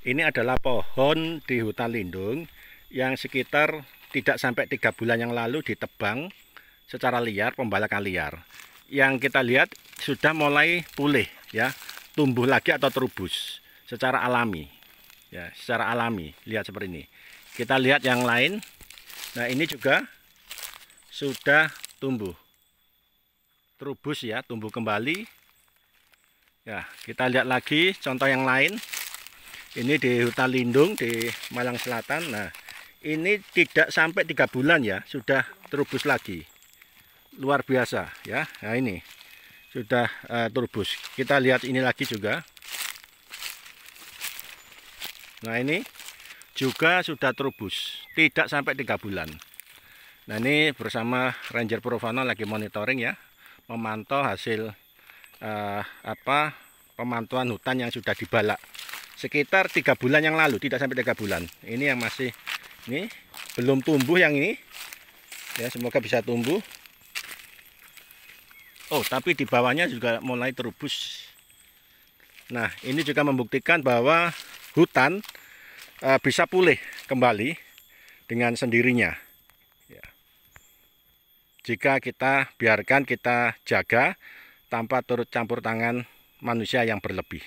Ini adalah pohon di hutan lindung yang sekitar tidak sampai tiga bulan yang lalu ditebang secara liar, pembalakan liar. Yang kita lihat sudah mulai pulih ya, tumbuh lagi atau terubus secara alami. Ya, secara alami. Lihat seperti ini. Kita lihat yang lain. Nah, ini juga sudah tumbuh. Terubus ya, tumbuh kembali. Ya, kita lihat lagi contoh yang lain ini di hutan lindung di Malang Selatan nah ini tidak sampai tiga bulan ya sudah terubus lagi luar biasa ya nah ini sudah uh, terubus kita lihat ini lagi juga nah ini juga sudah terubus tidak sampai tiga bulan nah ini bersama Ranger Provana lagi monitoring ya memantau hasil uh, apa pemantauan hutan yang sudah dibalak sekitar tiga bulan yang lalu tidak sampai tiga bulan ini yang masih ini belum tumbuh yang ini ya semoga bisa tumbuh Oh tapi di bawahnya juga mulai terubus Nah ini juga membuktikan bahwa hutan uh, bisa pulih kembali dengan sendirinya ya. jika kita biarkan kita jaga tanpa turut campur tangan manusia yang berlebih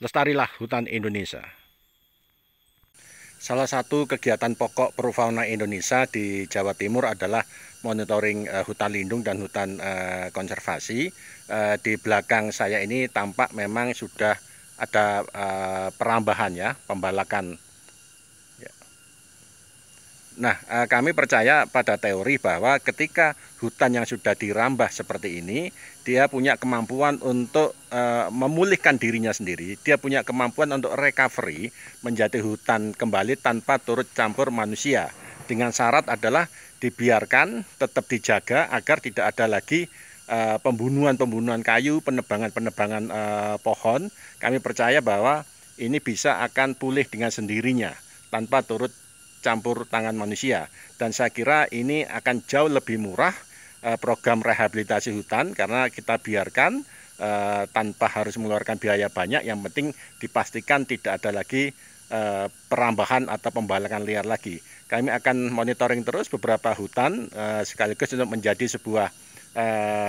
lestarilah hutan Indonesia. Salah satu kegiatan pokok perufauna Indonesia di Jawa Timur adalah monitoring uh, hutan lindung dan hutan uh, konservasi. Uh, di belakang saya ini tampak memang sudah ada uh, perambahan ya, pembalakan Nah, eh, kami percaya pada teori bahwa ketika hutan yang sudah dirambah seperti ini, dia punya kemampuan untuk eh, memulihkan dirinya sendiri, dia punya kemampuan untuk recovery, menjadi hutan kembali tanpa turut campur manusia. Dengan syarat adalah dibiarkan, tetap dijaga agar tidak ada lagi eh, pembunuhan-pembunuhan kayu, penebangan-penebangan pohon. Kami percaya bahwa ini bisa akan pulih dengan sendirinya tanpa turut campur tangan manusia. Dan saya kira ini akan jauh lebih murah eh, program rehabilitasi hutan karena kita biarkan eh, tanpa harus mengeluarkan biaya banyak. Yang penting dipastikan tidak ada lagi eh, perambahan atau pembalakan liar lagi. Kami akan monitoring terus beberapa hutan sekaligus untuk menjadi sebuah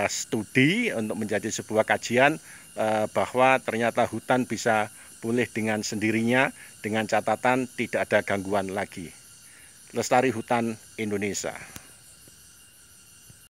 studi, untuk menjadi sebuah kajian bahwa ternyata hutan bisa pulih dengan sendirinya dengan catatan tidak ada gangguan lagi. Lestari Hutan Indonesia.